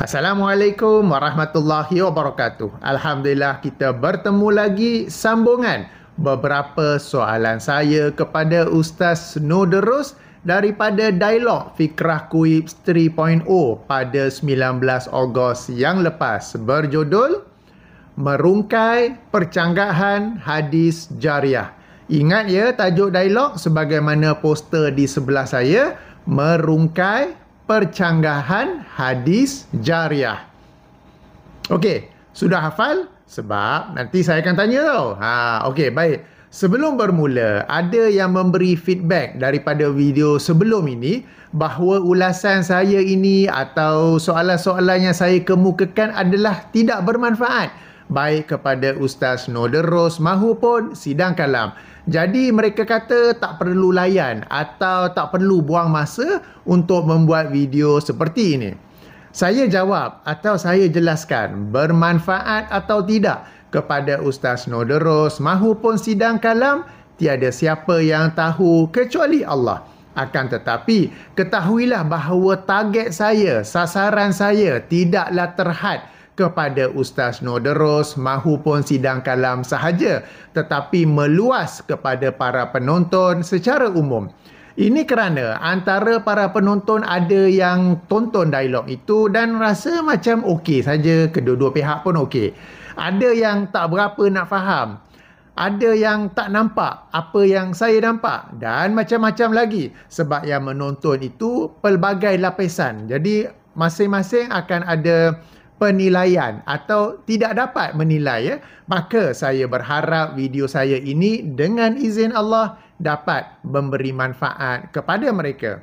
Assalamualaikum warahmatullahi wabarakatuh. Alhamdulillah kita bertemu lagi sambungan beberapa soalan saya kepada Ustaz Nuderus daripada dialog Fikrah Kuib 3.0 pada 19 Ogos yang lepas berjudul Merungkai Percanggahan Hadis Jariah. Ingat ya tajuk dialog sebagaimana poster di sebelah saya Merungkai percanggahan hadis jariah. Okey, sudah hafal? Sebab nanti saya akan tanya tau. Ha, okey, baik. Sebelum bermula, ada yang memberi feedback daripada video sebelum ini bahawa ulasan saya ini atau soalan-soalan yang saya kemukakan adalah tidak bermanfaat baik kepada Ustaz Noderos mahupun sidang kalam. Jadi mereka kata tak perlu layan atau tak perlu buang masa untuk membuat video seperti ini. Saya jawab atau saya jelaskan bermanfaat atau tidak kepada Ustaz Noderos mahupun sidang kalam tiada siapa yang tahu kecuali Allah. Akan tetapi, ketahuilah bahawa target saya, sasaran saya tidaklah terhad kepada Ustaz Noderos mahupun sidang kalam sahaja tetapi meluas kepada para penonton secara umum. Ini kerana antara para penonton ada yang tonton dialog itu dan rasa macam okey saja kedua-dua pihak pun okey. Ada yang tak berapa nak faham. Ada yang tak nampak apa yang saya nampak dan macam-macam lagi sebab yang menonton itu pelbagai lapisan. Jadi masing-masing akan ada uh, penilaian atau tidak dapat menilai ya maka saya berharap video saya ini dengan izin Allah dapat memberi manfaat kepada mereka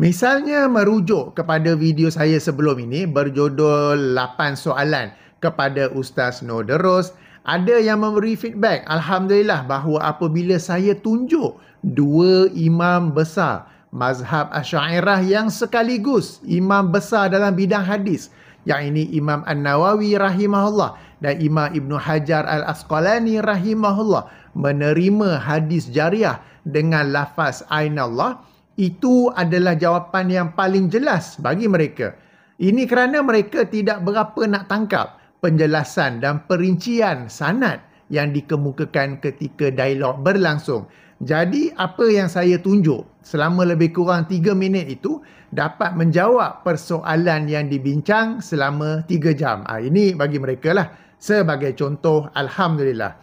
misalnya merujuk kepada video saya sebelum ini berjudul 8 soalan kepada Ustaz Noderos ada yang memberi feedback alhamdulillah bahawa apabila saya tunjuk dua imam besar mazhab Asy'ariyah yang sekaligus imam besar dalam bidang hadis yang ini Imam An-Nawawi rahimahullah dan Imam Ibn Hajar Al-Asqalani rahimahullah menerima hadis jariah dengan lafaz Ainallah itu adalah jawapan yang paling jelas bagi mereka. Ini kerana mereka tidak berapa nak tangkap penjelasan dan perincian sanad yang dikemukakan ketika dialog berlangsung. Jadi apa yang saya tunjuk selama lebih kurang 3 minit itu dapat menjawab persoalan yang dibincang selama 3 jam. Ha, ini bagi mereka lah sebagai contoh Alhamdulillah.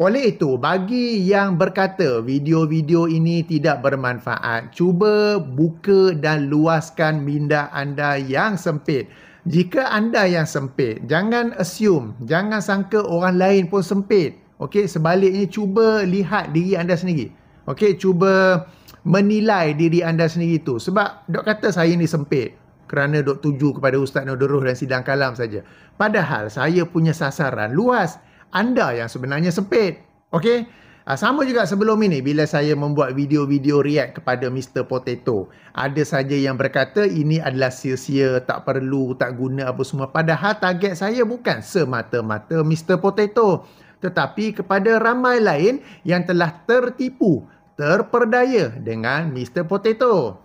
Oleh itu, bagi yang berkata video-video ini tidak bermanfaat, cuba buka dan luaskan minda anda yang sempit. Jika anda yang sempit, jangan assume, jangan sangka orang lain pun sempit. Okey, sebaliknya cuba lihat diri anda sendiri. Okey, cuba menilai diri anda sendiri itu. Sebab dok kata saya ni sempit kerana dok tuju kepada Ustaz Nodoroh dan Sidang Kalam saja. Padahal saya punya sasaran luas. Anda yang sebenarnya sempit. Okey? Ah, sama juga sebelum ini bila saya membuat video-video react kepada Mr. Potato. Ada saja yang berkata ini adalah sia-sia, tak perlu, tak guna apa semua. Padahal target saya bukan semata-mata Mr. Potato tetapi kepada ramai lain yang telah tertipu, terperdaya dengan Mr. Potato.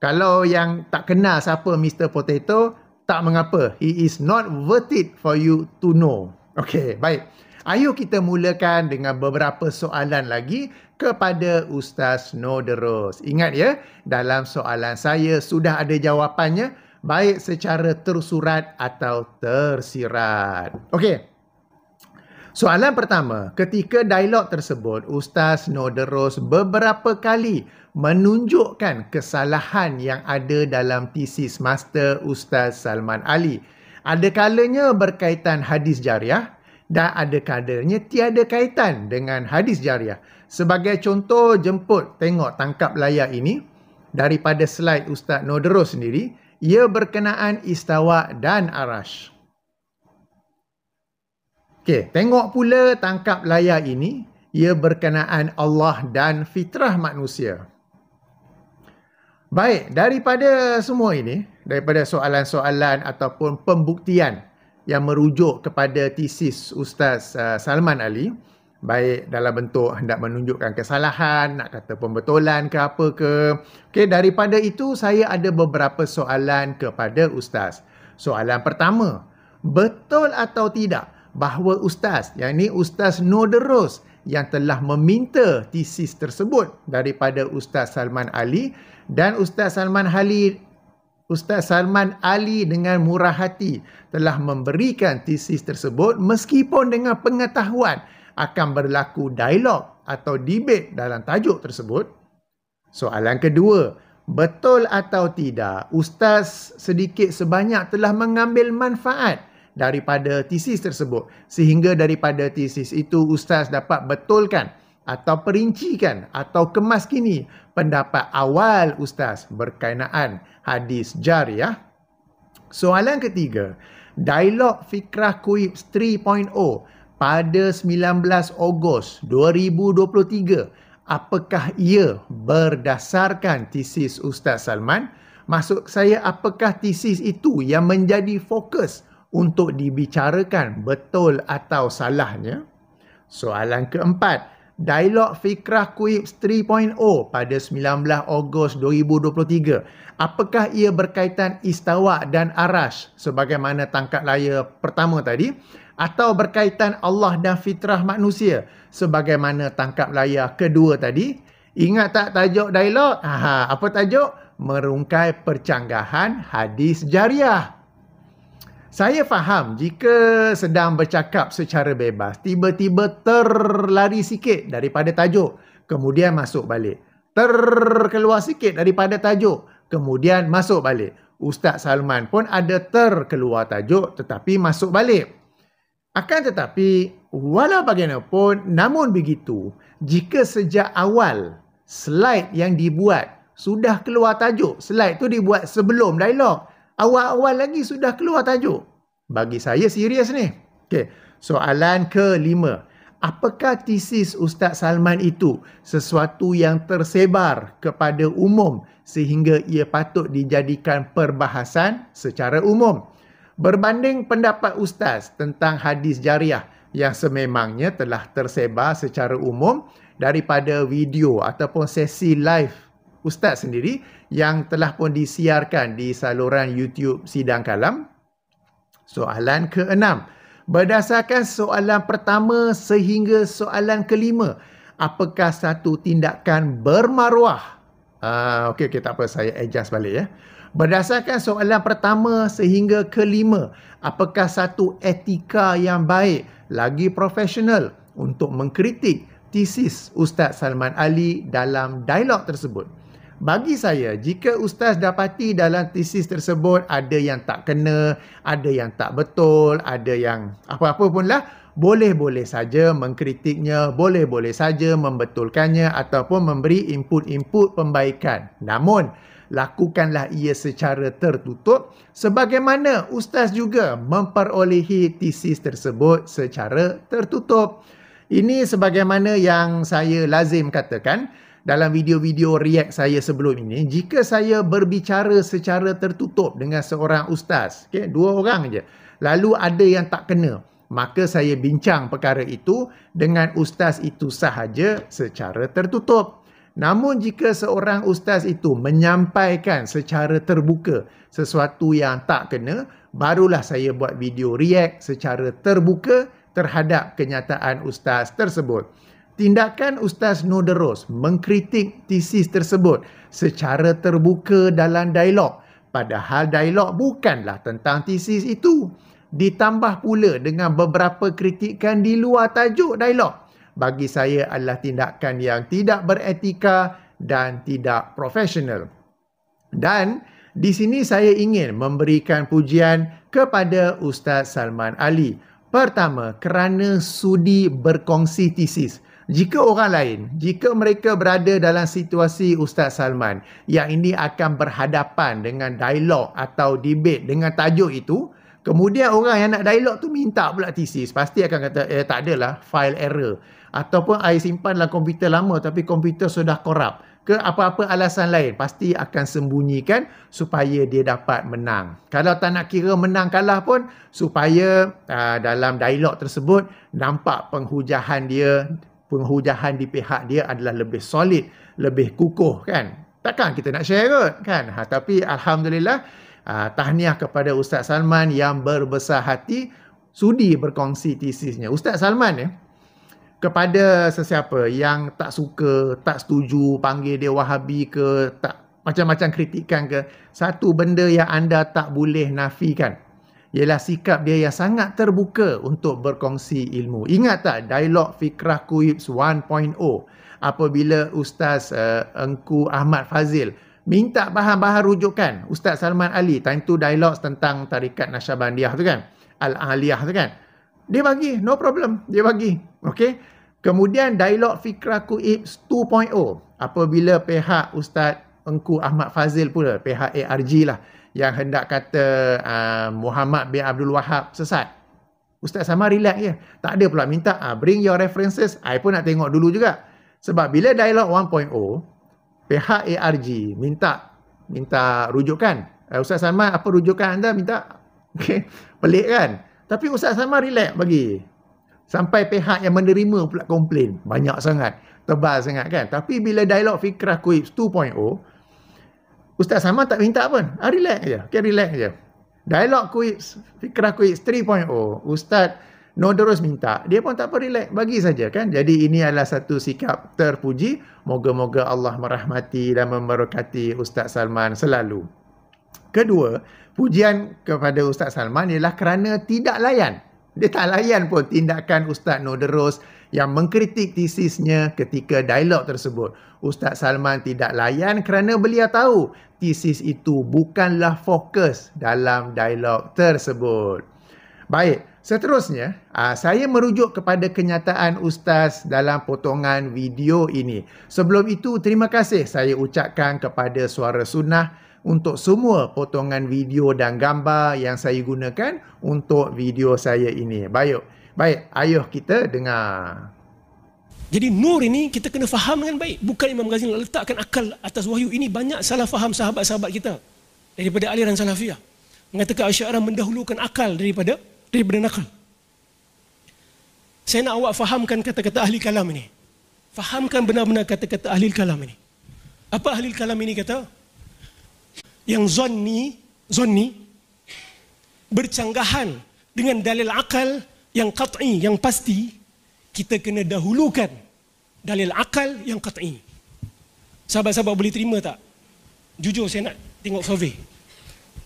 Kalau yang tak kenal siapa Mr. Potato, tak mengapa. He is not worth it for you to know. Okay, baik. Ayo kita mulakan dengan beberapa soalan lagi kepada Ustaz Noderos. Ingat ya, dalam soalan saya sudah ada jawapannya baik secara tersurat atau tersirat. Okey, Soalan pertama, ketika dialog tersebut, Ustaz Noderos beberapa kali menunjukkan kesalahan yang ada dalam tesis master Ustaz Salman Ali. Ada kalanya berkaitan hadis jariah dan ada kalanya tiada kaitan dengan hadis jariah. Sebagai contoh jemput tengok tangkap layar ini daripada slide Ustaz Noderos sendiri, ia berkenaan istawa dan arash. Okey, tengok pula tangkap layar ini, ia berkenaan Allah dan fitrah manusia. Baik, daripada semua ini, daripada soalan-soalan ataupun pembuktian yang merujuk kepada tesis Ustaz uh, Salman Ali, baik dalam bentuk hendak menunjukkan kesalahan, nak kata pembetulan ke apa ke. Okey, daripada itu saya ada beberapa soalan kepada Ustaz. Soalan pertama, betul atau tidak? bahawa ustaz, yang ini ustaz Nur deros yang telah meminta tesis tersebut daripada ustaz Salman Ali dan ustaz Salman Ali Ustaz Salman Ali dengan murah hati telah memberikan tesis tersebut meskipun dengan pengetahuan akan berlaku dialog atau debate dalam tajuk tersebut. Soalan kedua, betul atau tidak Ustaz sedikit sebanyak telah mengambil manfaat daripada tesis tersebut sehingga daripada tesis itu ustaz dapat betulkan atau perincikan atau kemas kini pendapat awal ustaz berkenaan hadis jar Soalan ketiga, dialog fikrah kuib 3.0 pada 19 Ogos 2023, apakah ia berdasarkan tesis Ustaz Salman? Maksud saya apakah tesis itu yang menjadi fokus untuk dibicarakan betul atau salahnya? Soalan keempat, dialog fikrah kuib 3.0 pada 19 Ogos 2023. Apakah ia berkaitan istawa dan aras, sebagaimana tangkap layar pertama tadi? Atau berkaitan Allah dan fitrah manusia sebagaimana tangkap layar kedua tadi? Ingat tak tajuk dialog? Aha, apa tajuk? Merungkai percanggahan hadis jariah. Saya faham jika sedang bercakap secara bebas, tiba-tiba terlari sikit daripada tajuk, kemudian masuk balik. Terkeluar sikit daripada tajuk, kemudian masuk balik. Ustaz Salman pun ada terkeluar tajuk tetapi masuk balik. Akan tetapi, walau bagaimanapun, namun begitu, jika sejak awal slide yang dibuat sudah keluar tajuk, slide tu dibuat sebelum dialog, Awal-awal lagi sudah keluar tajuk. Bagi saya serius ni. Okay. Soalan kelima. Apakah tesis Ustaz Salman itu sesuatu yang tersebar kepada umum sehingga ia patut dijadikan perbahasan secara umum? Berbanding pendapat Ustaz tentang hadis jariah yang sememangnya telah tersebar secara umum daripada video ataupun sesi live ustaz sendiri yang telah pun disiarkan di saluran YouTube Sidang Kalam. Soalan ke-6. Berdasarkan soalan pertama sehingga soalan kelima, apakah satu tindakan bermaruah? Ah, uh, okey okey tak apa saya adjust balik ya. Berdasarkan soalan pertama sehingga kelima, apakah satu etika yang baik lagi profesional untuk mengkritik tesis Ustaz Salman Ali dalam dialog tersebut? bagi saya jika ustaz dapati dalam tesis tersebut ada yang tak kena, ada yang tak betul, ada yang apa-apa pun lah, boleh-boleh saja mengkritiknya, boleh-boleh saja membetulkannya ataupun memberi input-input pembaikan. Namun, lakukanlah ia secara tertutup sebagaimana ustaz juga memperolehi tesis tersebut secara tertutup. Ini sebagaimana yang saya lazim katakan, dalam video-video react saya sebelum ini jika saya berbicara secara tertutup dengan seorang ustaz okay, dua orang je lalu ada yang tak kena maka saya bincang perkara itu dengan ustaz itu sahaja secara tertutup namun jika seorang ustaz itu menyampaikan secara terbuka sesuatu yang tak kena barulah saya buat video react secara terbuka terhadap kenyataan ustaz tersebut. Tindakan Ustaz Noderos mengkritik tesis tersebut secara terbuka dalam dialog padahal dialog bukanlah tentang tesis itu. Ditambah pula dengan beberapa kritikan di luar tajuk dialog. Bagi saya adalah tindakan yang tidak beretika dan tidak profesional. Dan di sini saya ingin memberikan pujian kepada Ustaz Salman Ali. Pertama, kerana sudi berkongsi tesis jika orang lain, jika mereka berada dalam situasi Ustaz Salman yang ini akan berhadapan dengan dialog atau debate dengan tajuk itu, kemudian orang yang nak dialog tu minta pula tesis pasti akan kata, eh tak adalah, file error. Ataupun saya simpan dalam komputer lama tapi komputer sudah korup. Ke apa-apa alasan lain, pasti akan sembunyikan supaya dia dapat menang. Kalau tak nak kira menang kalah pun, supaya uh, dalam dialog tersebut nampak penghujahan dia penghujahan di pihak dia adalah lebih solid, lebih kukuh kan. Takkan kita nak share kot kan. Ha, tapi Alhamdulillah uh, tahniah kepada Ustaz Salman yang berbesar hati sudi berkongsi tesisnya. Ustaz Salman ya, eh, kepada sesiapa yang tak suka, tak setuju panggil dia wahabi ke, tak macam-macam kritikan ke, satu benda yang anda tak boleh nafikan ialah sikap dia yang sangat terbuka untuk berkongsi ilmu. Ingat tak dialog Fikrah Kuibs 1.0 apabila Ustaz uh, Engku Ahmad Fazil minta bahan-bahan rujukan Ustaz Salman Ali time tu dialog tentang tarikat Nasyabandiyah tu kan Al-Ahliyah tu kan dia bagi no problem dia bagi Okay. kemudian dialog fikrah kuibs 2.0 apabila pihak Ustaz Engku Ahmad Fazil pula pihak ARG lah yang hendak kata uh, Muhammad bin Abdul Wahab sesat. Ustaz sama relax je. Tak ada pula minta uh, bring your references. I pun nak tengok dulu juga. Sebab bila dialog 1.0, pihak ARG minta minta rujukan. Uh, Ustaz sama apa rujukan anda minta? Okay. Pelik kan? Tapi Ustaz sama relax bagi. Sampai pihak yang menerima pula komplain. Banyak sangat. Tebal sangat kan? Tapi bila dialog fikrah kuib 2.0, Ustaz Saman tak minta pun. Ah, relax je. Okay, relax je. Dialog quiz. Fikrah quiz 3.0. Ustaz no terus minta. Dia pun tak apa relax. Bagi saja kan. Jadi ini adalah satu sikap terpuji. Moga-moga Allah merahmati dan memberkati Ustaz Salman selalu. Kedua, pujian kepada Ustaz Salman ialah kerana tidak layan. Dia tak layan pun tindakan Ustaz Noderos yang mengkritik tesisnya ketika dialog tersebut. Ustaz Salman tidak layan kerana beliau tahu tesis itu bukanlah fokus dalam dialog tersebut. Baik, seterusnya ah, saya merujuk kepada kenyataan ustaz dalam potongan video ini. Sebelum itu terima kasih saya ucapkan kepada Suara Sunnah untuk semua potongan video dan gambar yang saya gunakan untuk video saya ini. Baik. Baik, ayuh kita dengar. Jadi nur ini kita kena faham dengan baik. Bukan Imam Ghazali letakkan akal atas wahyu. Ini banyak salah faham sahabat-sahabat kita. Daripada aliran salafiyah. Mengatakan Asyairah mendahulukan akal daripada daripada nakal. Saya nak awak fahamkan kata-kata ahli kalam ini. Fahamkan benar-benar kata-kata ahli kalam ini. Apa ahli kalam ini kata? Yang zonni, zonni, bercanggahan dengan dalil akal, yang qat'i yang pasti kita kena dahulukan dalil akal yang qat'i. Sahabat-sahabat boleh terima tak? Jujur saya nak tengok survey.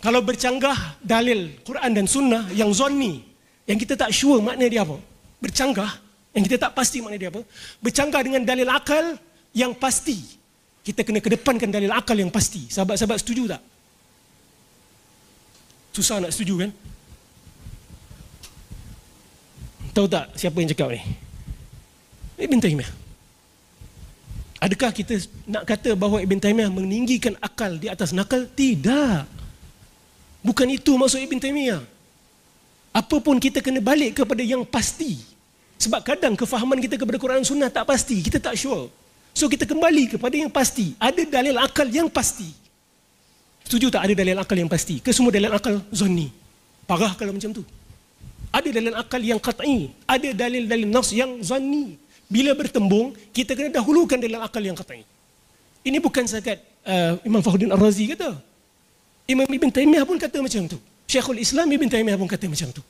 Kalau bercanggah dalil Quran dan sunnah yang zonni, yang kita tak sure makna dia apa? Bercanggah, yang kita tak pasti makna dia apa? Bercanggah dengan dalil akal yang pasti. Kita kena kedepankan dalil akal yang pasti. Sahabat-sahabat setuju tak? Susah nak setuju kan? Tahu tak siapa yang cakap ni? Ibn Taymiyah. Adakah kita nak kata bahawa Ibn Taymiyah meninggikan akal di atas nakal? Tidak. Bukan itu maksud Ibn Taymiyah. Apapun kita kena balik kepada yang pasti. Sebab kadang kefahaman kita kepada Quran Sunnah tak pasti. Kita tak sure. So kita kembali kepada yang pasti. Ada dalil akal yang pasti. Setuju tak ada dalil akal yang pasti? Kesemua dalil akal zonni. Parah kalau macam tu ada dalil akal yang kat'i, ada dalil-dalil nafs yang zani. Bila bertembung, kita kena dahulukan dalil akal yang kat'i. Ini bukan sekat uh, Imam Fahuddin Ar-Razi kata. Imam Ibn Taymiyah pun kata macam tu. Syekhul Islam Ibn Taymiyah pun kata macam tu.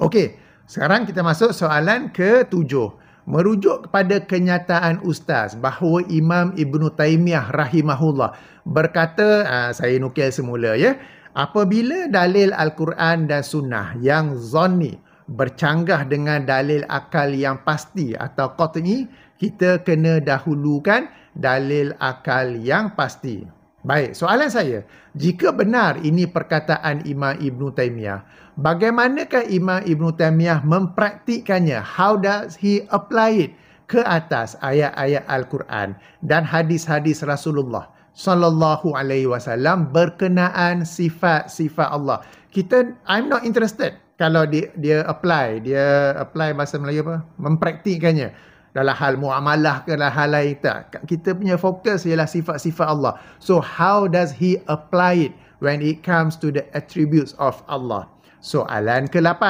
Okey, sekarang kita masuk soalan ke tujuh. Merujuk kepada kenyataan Ustaz bahawa Imam Ibn Taymiyah rahimahullah berkata, uh, saya nukil semula ya, Apabila dalil Al-Quran dan Sunnah yang zonni bercanggah dengan dalil akal yang pasti atau qat'i, kita kena dahulukan dalil akal yang pasti. Baik, soalan saya, jika benar ini perkataan Imam Ibn Taymiyah, bagaimanakah Imam Ibn Taymiyah mempraktikkannya? How does he apply it ke atas ayat-ayat Al-Quran dan hadis-hadis Rasulullah? sallallahu alaihi wasallam berkenaan sifat-sifat Allah. Kita I'm not interested kalau dia, dia apply, dia apply bahasa Melayu apa? mempraktikkannya dalam hal muamalah ke dalam hal lain tak. Kita punya fokus ialah sifat-sifat Allah. So how does he apply it when it comes to the attributes of Allah? Soalan ke-8.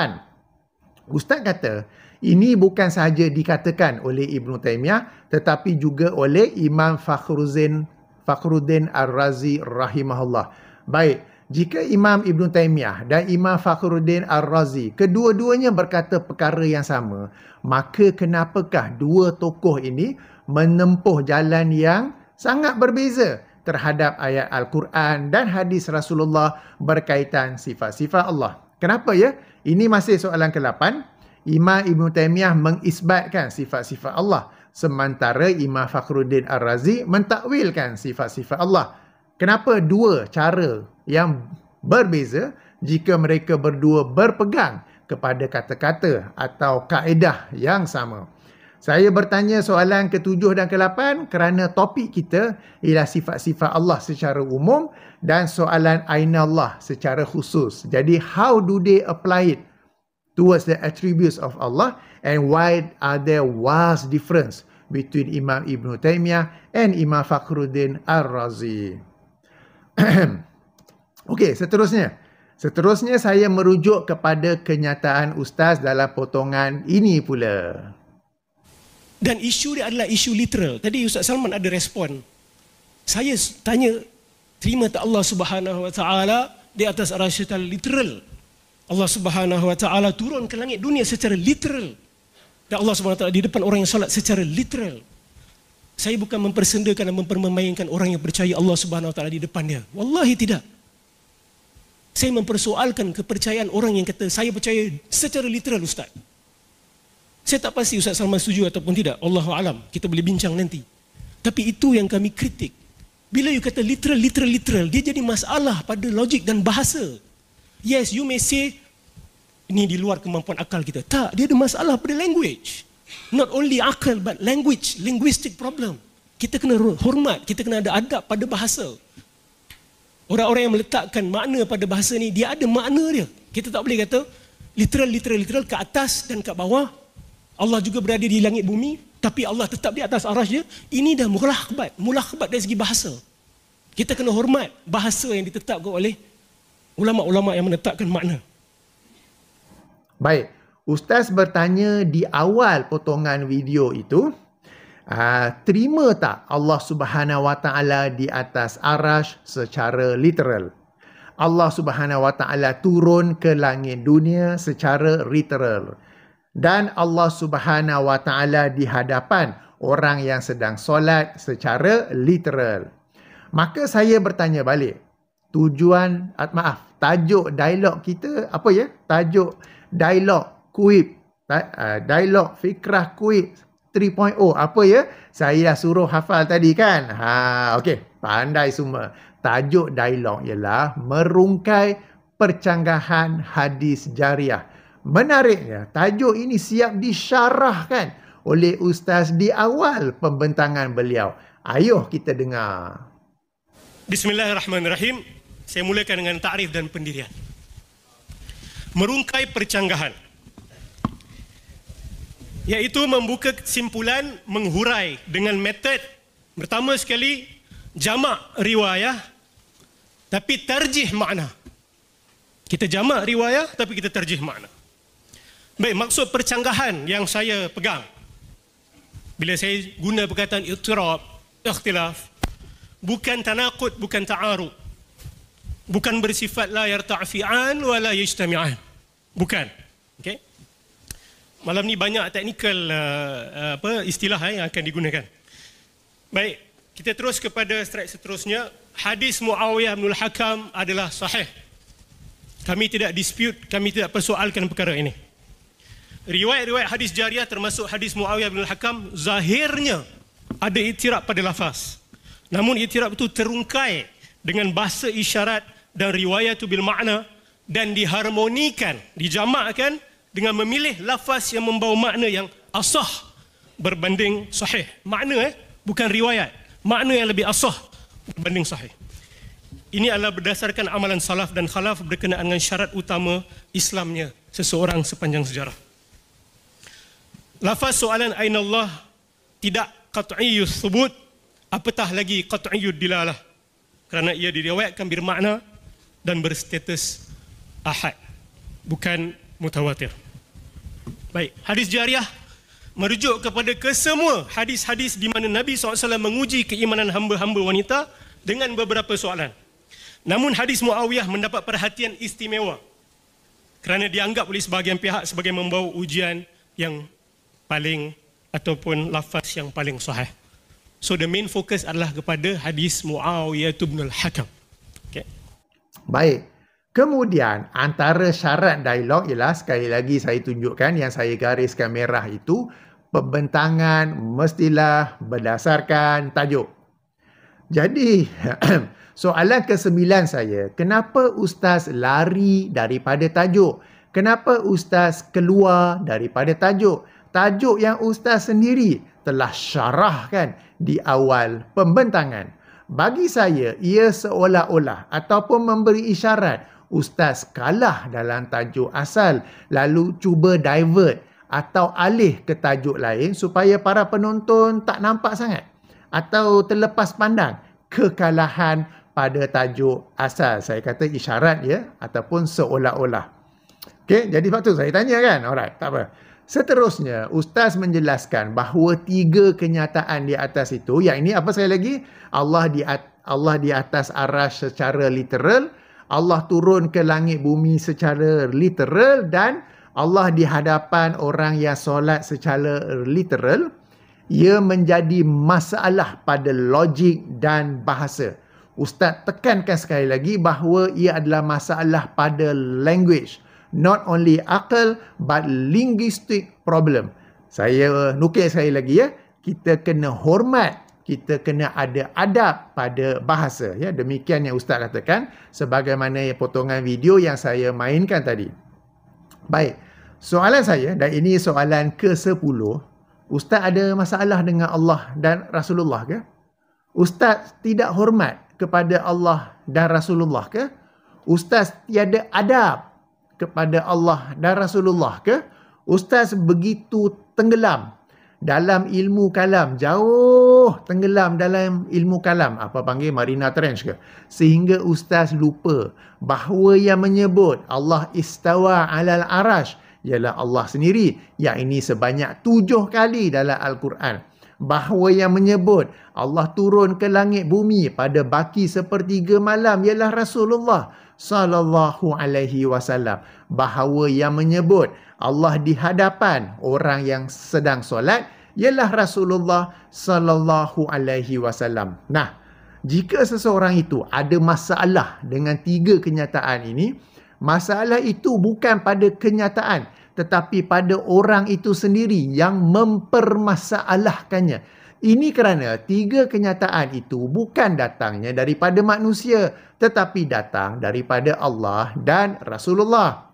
Ustaz kata, ini bukan sahaja dikatakan oleh Ibn Taymiyah tetapi juga oleh Imam Fakhruzin Fakhruddin Ar-Razi rahimahullah. Baik, jika Imam Ibn Taymiyah dan Imam Fakhruddin Ar-Razi kedua-duanya berkata perkara yang sama, maka kenapakah dua tokoh ini menempuh jalan yang sangat berbeza terhadap ayat Al-Quran dan hadis Rasulullah berkaitan sifat-sifat Allah? Kenapa ya? Ini masih soalan ke-8. Imam Ibn Taymiyah mengisbatkan sifat-sifat Allah. Sementara Imam Fakhruddin Ar-Razi mentakwilkan sifat-sifat Allah. Kenapa dua cara yang berbeza jika mereka berdua berpegang kepada kata-kata atau kaedah yang sama? Saya bertanya soalan ke-7 dan ke-8 kerana topik kita ialah sifat-sifat Allah secara umum dan soalan Aina Allah secara khusus. Jadi, how do they apply it towards the attributes of Allah and why are there vast difference between Imam Ibn Taymiyah and Imam Fakhruddin Al-Razi. Okey, seterusnya. Seterusnya saya merujuk kepada kenyataan ustaz dalam potongan ini pula. Dan isu dia adalah isu literal. Tadi Ustaz Salman ada respon. Saya tanya, terima tak Allah Subhanahu wa taala di atas arasy literal? Allah Subhanahu wa taala turun ke langit dunia secara literal. Dan Allah SWT di depan orang yang salat secara literal. Saya bukan mempersendakan dan mempermainkan orang yang percaya Allah Subhanahu Wa Taala di depannya. Wallahi tidak. Saya mempersoalkan kepercayaan orang yang kata saya percaya secara literal Ustaz. Saya tak pasti Ustaz Salman setuju ataupun tidak. Allah alam. Kita boleh bincang nanti. Tapi itu yang kami kritik. Bila you kata literal, literal, literal, dia jadi masalah pada logik dan bahasa. Yes, you may say ini di luar kemampuan akal kita. Tak, dia ada masalah pada language. Not only akal but language, linguistic problem. Kita kena hormat, kita kena ada adab pada bahasa. Orang-orang yang meletakkan makna pada bahasa ni, dia ada makna dia. Kita tak boleh kata literal, literal, literal, ke atas dan ke bawah. Allah juga berada di langit bumi, tapi Allah tetap di atas arash dia. Ini dah mulakbat, mulakbat dari segi bahasa. Kita kena hormat bahasa yang ditetapkan oleh ulama-ulama yang menetapkan makna. Baik, ustaz bertanya di awal potongan video itu, ah, terima tak Allah Subhanahu Wa Taala di atas arash secara literal? Allah Subhanahu Wa Taala turun ke langit dunia secara literal. Dan Allah Subhanahu Wa Taala di hadapan orang yang sedang solat secara literal. Maka saya bertanya balik, tujuan ah, maaf, tajuk dialog kita apa ya? Tajuk dialog kuib ah, dialog fikrah kuib 3.0 apa ya saya dah suruh hafal tadi kan ha okey pandai semua tajuk dialog ialah merungkai percanggahan hadis jariah menariknya tajuk ini siap disyarahkan oleh ustaz di awal pembentangan beliau ayuh kita dengar Bismillahirrahmanirrahim saya mulakan dengan takrif dan pendirian merungkai percanggahan iaitu membuka kesimpulan menghurai dengan metod pertama sekali jamak riwayah tapi terjih makna kita jamak riwayah tapi kita terjih makna baik maksud percanggahan yang saya pegang bila saya guna perkataan itirab ikhtilaf bukan tanakut bukan ta'aruk bukan bersifat la yarta'fi'an wala yajtami'an Bukan. Okey. Malam ni banyak teknikal uh, uh, apa istilah uh, yang akan digunakan. Baik, kita terus kepada strike seterusnya. Hadis Muawiyah binul hakam adalah sahih. Kami tidak dispute, kami tidak persoalkan perkara ini. Riwayat-riwayat hadis jariah termasuk hadis Muawiyah binul hakam zahirnya ada itiraf pada lafaz. Namun itiraf itu terungkai dengan bahasa isyarat dan riwayat itu bil makna dan diharmonikan, dijamakkan dengan memilih lafaz yang membawa makna yang asah berbanding sahih. Makna eh, bukan riwayat. Makna yang lebih asah berbanding sahih. Ini adalah berdasarkan amalan salaf dan khalaf berkenaan dengan syarat utama Islamnya seseorang sepanjang sejarah. Lafaz soalan aina Allah tidak qat'iyyus thubut apatah lagi qat'iyyud dilalah kerana ia diriwayatkan bermakna dan berstatus ahad bukan mutawatir baik hadis jariah merujuk kepada kesemua hadis-hadis di mana Nabi SAW menguji keimanan hamba-hamba wanita dengan beberapa soalan. Namun hadis Muawiyah mendapat perhatian istimewa kerana dianggap oleh sebahagian pihak sebagai membawa ujian yang paling ataupun lafaz yang paling sahih. So the main focus adalah kepada hadis Muawiyah bin Al-Hakam. Okay. Baik. Kemudian antara syarat dialog ialah sekali lagi saya tunjukkan yang saya gariskan merah itu pembentangan mestilah berdasarkan tajuk. Jadi soalan ke-9 saya, kenapa ustaz lari daripada tajuk? Kenapa ustaz keluar daripada tajuk? Tajuk yang ustaz sendiri telah syarahkan di awal pembentangan. Bagi saya ia seolah-olah ataupun memberi isyarat ustaz kalah dalam tajuk asal lalu cuba divert atau alih ke tajuk lain supaya para penonton tak nampak sangat atau terlepas pandang kekalahan pada tajuk asal saya kata isyarat ya ataupun seolah-olah okey jadi faktor saya tanya kan alright tak apa Seterusnya, Ustaz menjelaskan bahawa tiga kenyataan di atas itu, yang ini apa saya lagi? Allah di, Allah di atas arash secara literal, Allah turun ke langit bumi secara literal dan Allah di hadapan orang yang solat secara literal ia menjadi masalah pada logik dan bahasa. Ustaz tekankan sekali lagi bahawa ia adalah masalah pada language. Not only akal but linguistic problem. Saya nukil sekali lagi ya. Kita kena hormat kita kena ada adab pada bahasa ya demikian yang ustaz katakan sebagaimana potongan video yang saya mainkan tadi baik soalan saya dan ini soalan ke-10 ustaz ada masalah dengan Allah dan Rasulullah ke ustaz tidak hormat kepada Allah dan Rasulullah ke ustaz tiada adab kepada Allah dan Rasulullah ke ustaz begitu tenggelam dalam ilmu kalam jauh tenggelam dalam ilmu kalam apa panggil Marina Trench ke sehingga ustaz lupa bahawa yang menyebut Allah istawa alal arash ialah Allah sendiri yang ini sebanyak tujuh kali dalam Al-Quran bahawa yang menyebut Allah turun ke langit bumi pada baki sepertiga malam ialah Rasulullah sallallahu alaihi wasallam bahawa yang menyebut Allah di hadapan orang yang sedang solat ialah Rasulullah sallallahu alaihi wasallam. Nah, jika seseorang itu ada masalah dengan tiga kenyataan ini, masalah itu bukan pada kenyataan tetapi pada orang itu sendiri yang mempermasalahkannya. Ini kerana tiga kenyataan itu bukan datangnya daripada manusia tetapi datang daripada Allah dan Rasulullah.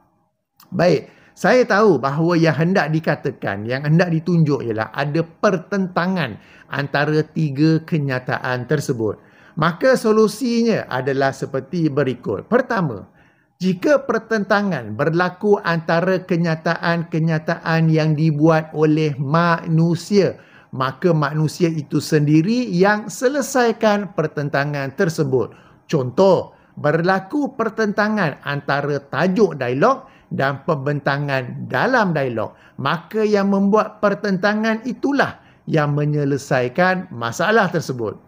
Baik, saya tahu bahawa yang hendak dikatakan, yang hendak ditunjuk ialah ada pertentangan antara tiga kenyataan tersebut. Maka solusinya adalah seperti berikut. Pertama, jika pertentangan berlaku antara kenyataan-kenyataan yang dibuat oleh manusia, maka manusia itu sendiri yang selesaikan pertentangan tersebut. Contoh, berlaku pertentangan antara tajuk dialog dan pembentangan dalam dialog. Maka yang membuat pertentangan itulah yang menyelesaikan masalah tersebut.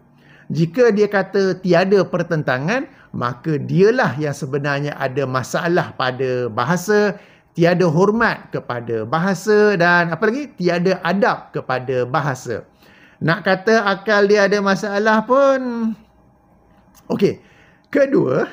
Jika dia kata tiada pertentangan, maka dialah yang sebenarnya ada masalah pada bahasa, tiada hormat kepada bahasa dan apa lagi? Tiada adab kepada bahasa. Nak kata akal dia ada masalah pun... Okey, kedua,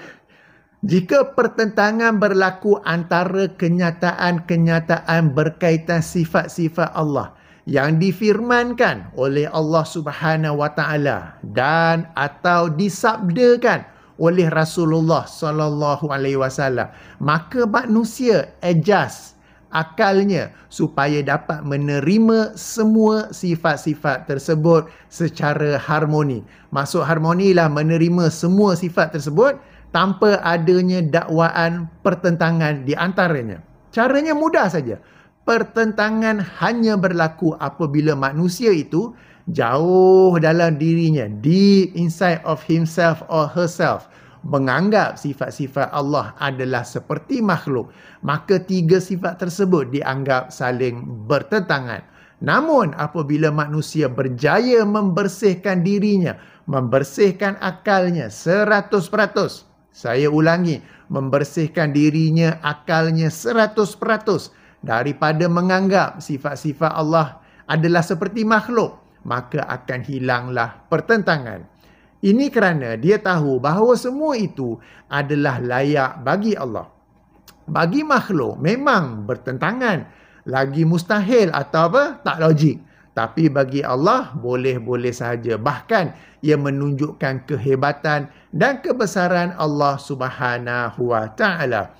jika pertentangan berlaku antara kenyataan-kenyataan berkaitan sifat-sifat Allah yang difirmankan oleh Allah Subhanahu wa taala dan atau disabdakan oleh Rasulullah sallallahu alaihi wasallam maka manusia adjust akalnya supaya dapat menerima semua sifat-sifat tersebut secara harmoni. Maksud harmonilah menerima semua sifat tersebut tanpa adanya dakwaan pertentangan di antaranya. Caranya mudah saja. Pertentangan hanya berlaku apabila manusia itu jauh dalam dirinya, deep inside of himself or herself, menganggap sifat-sifat Allah adalah seperti makhluk, maka tiga sifat tersebut dianggap saling bertentangan. Namun apabila manusia berjaya membersihkan dirinya, membersihkan akalnya seratus peratus. Saya ulangi, membersihkan dirinya akalnya seratus peratus daripada menganggap sifat-sifat Allah adalah seperti makhluk, maka akan hilanglah pertentangan. Ini kerana dia tahu bahawa semua itu adalah layak bagi Allah. Bagi makhluk memang bertentangan, lagi mustahil atau apa? Tak logik. Tapi bagi Allah boleh-boleh saja, Bahkan ia menunjukkan kehebatan dan kebesaran Allah Subhanahu Wa Taala.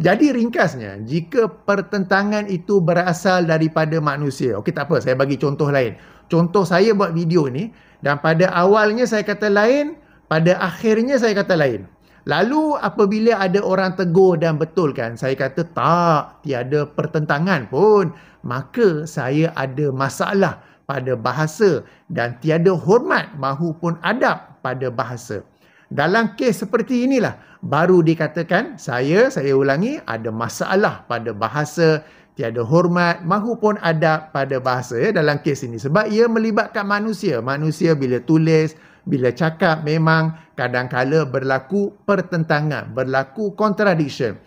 Jadi ringkasnya, jika pertentangan itu berasal daripada manusia. Okey tak apa, saya bagi contoh lain. Contoh saya buat video ni dan pada awalnya saya kata lain, pada akhirnya saya kata lain. Lalu apabila ada orang tegur dan betulkan, saya kata tak, tiada pertentangan pun maka saya ada masalah pada bahasa dan tiada hormat mahupun adab pada bahasa. Dalam kes seperti inilah baru dikatakan saya saya ulangi ada masalah pada bahasa tiada hormat mahupun adab pada bahasa ya dalam kes ini sebab ia melibatkan manusia. Manusia bila tulis, bila cakap memang kadang-kala berlaku pertentangan, berlaku contradiction.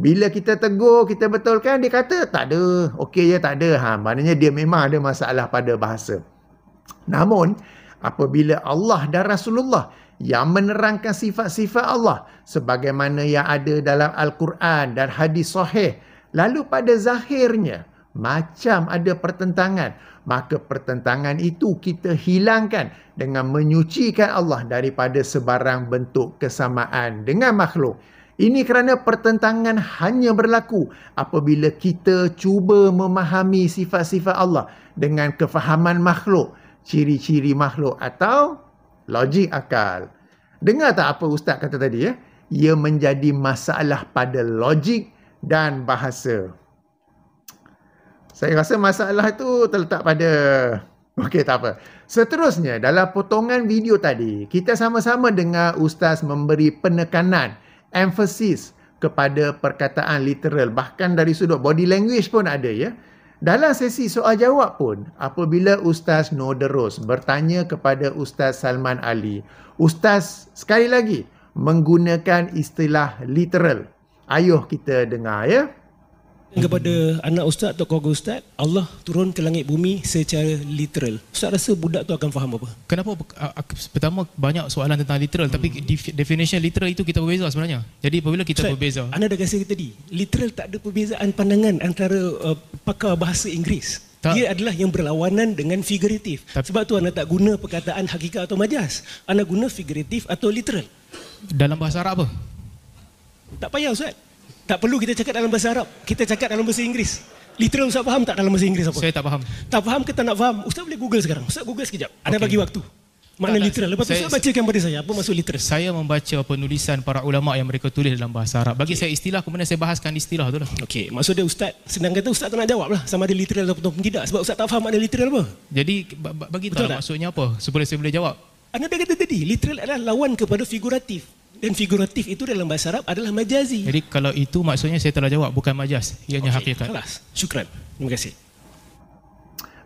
Bila kita tegur, kita betulkan, dia kata tak ada. Okey je tak ada. Ha, maknanya dia memang ada masalah pada bahasa. Namun, apabila Allah dan Rasulullah yang menerangkan sifat-sifat Allah sebagaimana yang ada dalam Al-Quran dan hadis sahih, lalu pada zahirnya macam ada pertentangan, maka pertentangan itu kita hilangkan dengan menyucikan Allah daripada sebarang bentuk kesamaan dengan makhluk. Ini kerana pertentangan hanya berlaku apabila kita cuba memahami sifat-sifat Allah dengan kefahaman makhluk, ciri-ciri makhluk atau logik akal. Dengar tak apa ustaz kata tadi ya? Ia menjadi masalah pada logik dan bahasa. Saya rasa masalah itu terletak pada Okey, tak apa. Seterusnya, dalam potongan video tadi, kita sama-sama dengar ustaz memberi penekanan emphasis kepada perkataan literal bahkan dari sudut body language pun ada ya dalam sesi soal jawab pun apabila ustaz Noderos bertanya kepada ustaz Salman Ali ustaz sekali lagi menggunakan istilah literal ayuh kita dengar ya kepada anak ustaz atau keluarga ustaz Allah turun ke langit bumi secara literal ustaz rasa budak tu akan faham apa kenapa pertama banyak soalan tentang literal hmm. tapi definition literal itu kita berbeza sebenarnya jadi apabila kita ustaz, berbeza anda dah kasi tadi literal tak ada perbezaan pandangan antara uh, pakar bahasa Inggeris tak. Dia adalah yang berlawanan dengan figuratif. Tapi, Sebab tu anda tak guna perkataan hakikat atau majas. Anda guna figuratif atau literal. Dalam bahasa Arab apa? Tak payah Ustaz. Tak perlu kita cakap dalam bahasa Arab. Kita cakap dalam bahasa Inggeris. Literal Ustaz faham tak dalam bahasa Inggeris apa? Saya tak faham. Tak faham ke tak nak faham? Ustaz boleh Google sekarang. Ustaz Google sekejap. Ada bagi waktu. Mana literal? Lepas saya, tu saya bacakan pada saya. Apa maksud literal? Saya membaca penulisan para ulama yang mereka tulis dalam bahasa Arab. Bagi okay. saya istilah, kemudian saya bahaskan istilah tu lah. Okey, maksud dia Ustaz, senang kata Ustaz tak nak jawab lah sama ada literal ataupun tidak. Sebab Ustaz tak faham makna literal apa. Jadi, bagi tak, maksudnya apa? Supaya saya boleh jawab. Anda dah kata tadi, literal adalah lawan kepada figuratif dan figuratif itu dalam bahasa Arab adalah majazi. Jadi kalau itu maksudnya saya telah jawab bukan majaz, ianya okay. hakikat. Kelas. Syukran. Terima kasih.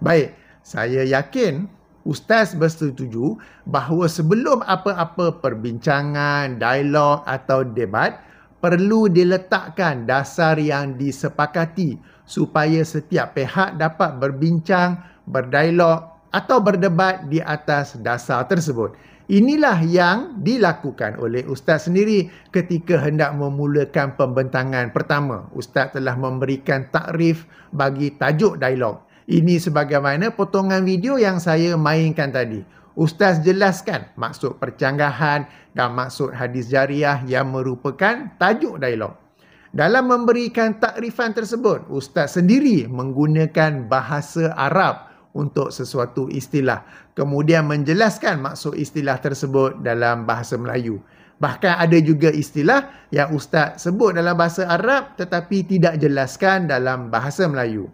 Baik, saya yakin ustaz bersetuju bahawa sebelum apa-apa perbincangan, dialog atau debat perlu diletakkan dasar yang disepakati supaya setiap pihak dapat berbincang, berdialog atau berdebat di atas dasar tersebut. Inilah yang dilakukan oleh ustaz sendiri ketika hendak memulakan pembentangan pertama. Ustaz telah memberikan takrif bagi tajuk dialog. Ini sebagaimana potongan video yang saya mainkan tadi. Ustaz jelaskan maksud percanggahan dan maksud hadis jariah yang merupakan tajuk dialog. Dalam memberikan takrifan tersebut, ustaz sendiri menggunakan bahasa Arab untuk sesuatu istilah. Kemudian menjelaskan maksud istilah tersebut dalam bahasa Melayu. Bahkan ada juga istilah yang ustaz sebut dalam bahasa Arab tetapi tidak jelaskan dalam bahasa Melayu.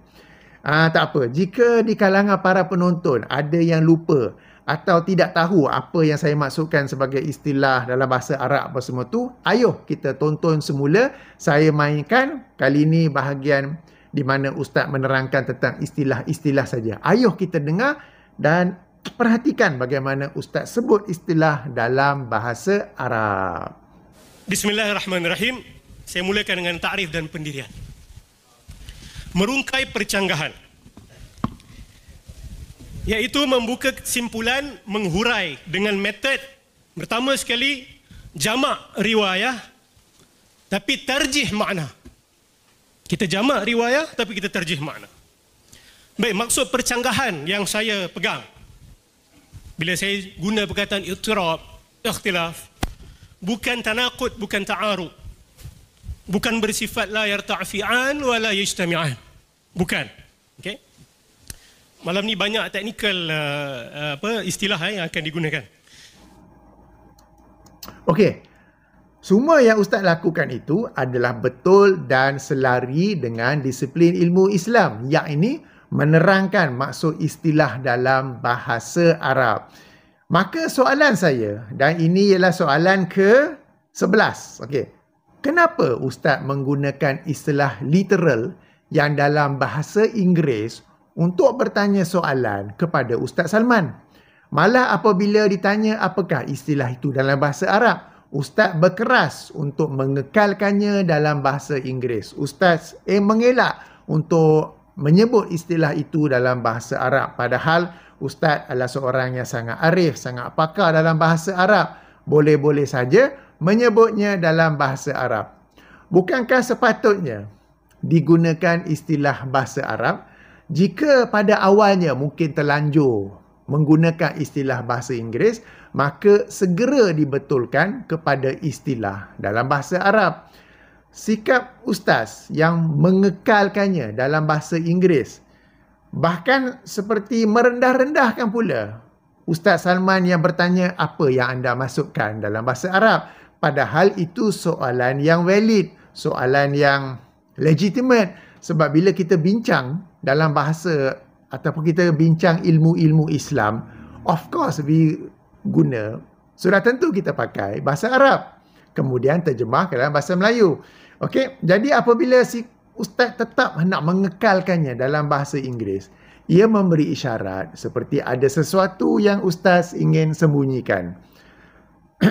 Ah tak apa, jika di kalangan para penonton ada yang lupa atau tidak tahu apa yang saya maksudkan sebagai istilah dalam bahasa Arab apa semua tu, ayuh kita tonton semula saya mainkan kali ini bahagian di mana ustaz menerangkan tentang istilah-istilah saja. Ayuh kita dengar dan perhatikan bagaimana ustaz sebut istilah dalam bahasa Arab. Bismillahirrahmanirrahim. Saya mulakan dengan takrif dan pendirian. Merungkai percanggahan iaitu membuka kesimpulan menghurai dengan metod pertama sekali jamak riwayah tapi terjih makna kita jamak riwayah tapi kita terjih makna. Baik, maksud percanggahan yang saya pegang. Bila saya guna perkataan itirab, ikhtilaf, bukan tanakut, bukan ta'aruk. Bukan bersifat la yarta'fi'an wa la yajtami'an. Bukan. Okay? Malam ni banyak teknikal uh, uh, apa istilah eh, yang akan digunakan. Okey, semua yang ustaz lakukan itu adalah betul dan selari dengan disiplin ilmu Islam yang ini menerangkan maksud istilah dalam bahasa Arab. Maka soalan saya dan ini ialah soalan ke-11. Okey. Kenapa ustaz menggunakan istilah literal yang dalam bahasa Inggeris untuk bertanya soalan kepada Ustaz Salman? Malah apabila ditanya apakah istilah itu dalam bahasa Arab, Ustaz berkeras untuk mengekalkannya dalam bahasa Inggeris. Ustaz eh, mengelak untuk menyebut istilah itu dalam bahasa Arab. Padahal Ustaz adalah seorang yang sangat arif, sangat pakar dalam bahasa Arab. Boleh-boleh saja menyebutnya dalam bahasa Arab. Bukankah sepatutnya digunakan istilah bahasa Arab jika pada awalnya mungkin terlanjur menggunakan istilah bahasa Inggeris, maka segera dibetulkan kepada istilah dalam bahasa Arab. Sikap ustaz yang mengekalkannya dalam bahasa Inggeris bahkan seperti merendah-rendahkan pula. Ustaz Salman yang bertanya apa yang anda masukkan dalam bahasa Arab padahal itu soalan yang valid, soalan yang legitimate sebab bila kita bincang dalam bahasa ataupun kita bincang ilmu-ilmu Islam, of course we guna, sudah tentu kita pakai bahasa Arab. Kemudian terjemah ke dalam bahasa Melayu. Okey, jadi apabila si ustaz tetap hendak mengekalkannya dalam bahasa Inggeris, ia memberi isyarat seperti ada sesuatu yang ustaz ingin sembunyikan.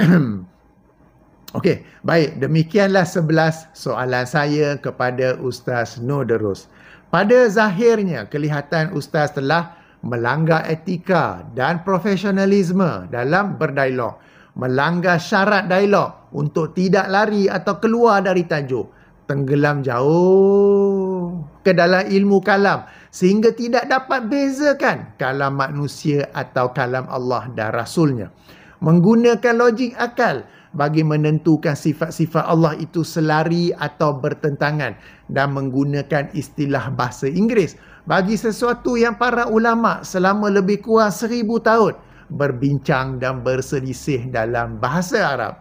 Okey, baik. Demikianlah sebelas soalan saya kepada Ustaz Noderus pada zahirnya kelihatan ustaz telah melanggar etika dan profesionalisme dalam berdialog melanggar syarat dialog untuk tidak lari atau keluar dari tajuk tenggelam jauh ke dalam ilmu kalam sehingga tidak dapat bezakan kalam manusia atau kalam Allah dan rasulnya menggunakan logik akal bagi menentukan sifat-sifat Allah itu selari atau bertentangan dan menggunakan istilah bahasa Inggeris bagi sesuatu yang para ulama selama lebih kurang seribu tahun berbincang dan berselisih dalam bahasa Arab.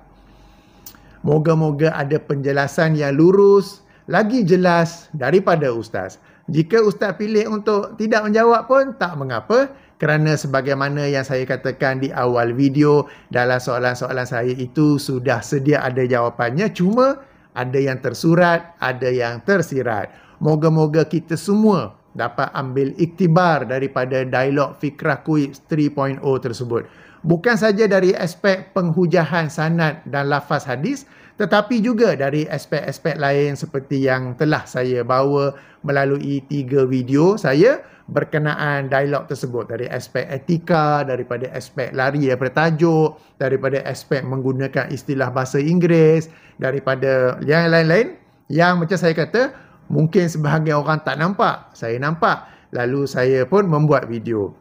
Moga-moga ada penjelasan yang lurus, lagi jelas daripada Ustaz. Jika Ustaz pilih untuk tidak menjawab pun tak mengapa, kerana sebagaimana yang saya katakan di awal video dalam soalan-soalan saya itu sudah sedia ada jawapannya cuma ada yang tersurat ada yang tersirat moga-moga kita semua dapat ambil iktibar daripada dialog fikrah kuib 3.0 tersebut bukan saja dari aspek penghujahan sanad dan lafaz hadis tetapi juga dari aspek-aspek lain seperti yang telah saya bawa melalui tiga video saya berkenaan dialog tersebut dari aspek etika, daripada aspek lari daripada tajuk, daripada aspek menggunakan istilah bahasa Inggeris, daripada yang lain-lain yang macam saya kata mungkin sebahagian orang tak nampak, saya nampak. Lalu saya pun membuat video.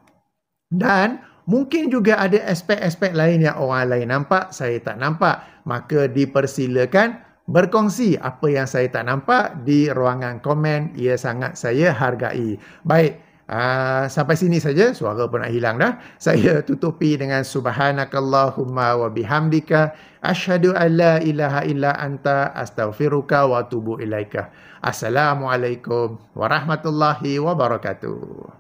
Dan mungkin juga ada aspek-aspek lain yang orang lain nampak, saya tak nampak. Maka dipersilakan berkongsi apa yang saya tak nampak di ruangan komen. Ia sangat saya hargai. Baik. Ah, sampai sini saja suara pun nak hilang dah. Saya tutupi dengan subhanakallahumma wa bihamdika asyhadu alla ilaha illa anta astaghfiruka wa atubu ilaika. Assalamualaikum warahmatullahi wabarakatuh.